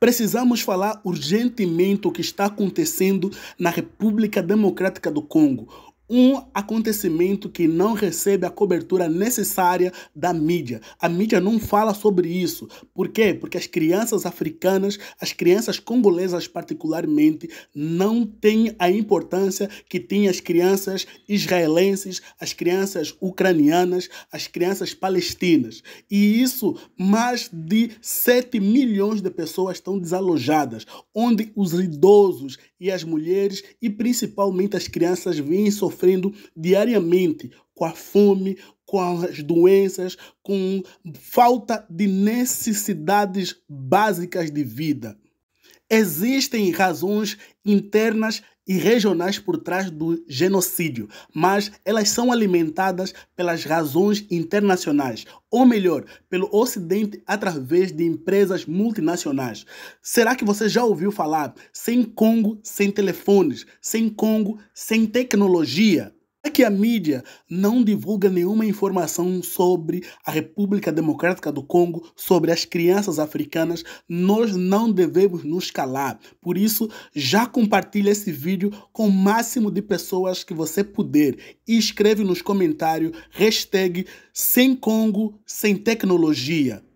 Precisamos falar urgentemente o que está acontecendo na República Democrática do Congo um acontecimento que não recebe a cobertura necessária da mídia. A mídia não fala sobre isso. Por quê? Porque as crianças africanas, as crianças congolesas particularmente, não têm a importância que têm as crianças israelenses, as crianças ucranianas, as crianças palestinas. E isso, mais de 7 milhões de pessoas estão desalojadas, onde os idosos e as mulheres e principalmente as crianças vêm sofrendo diariamente com a fome, com as doenças, com falta de necessidades básicas de vida. Existem razões internas e regionais por trás do genocídio, mas elas são alimentadas pelas razões internacionais, ou melhor, pelo Ocidente através de empresas multinacionais. Será que você já ouviu falar sem Congo, sem telefones, sem Congo, sem tecnologia? é que a mídia não divulga nenhuma informação sobre a República Democrática do Congo, sobre as crianças africanas. Nós não devemos nos calar. Por isso, já compartilhe esse vídeo com o máximo de pessoas que você puder e escreve nos comentários hashtag sem Congo, sem tecnologia.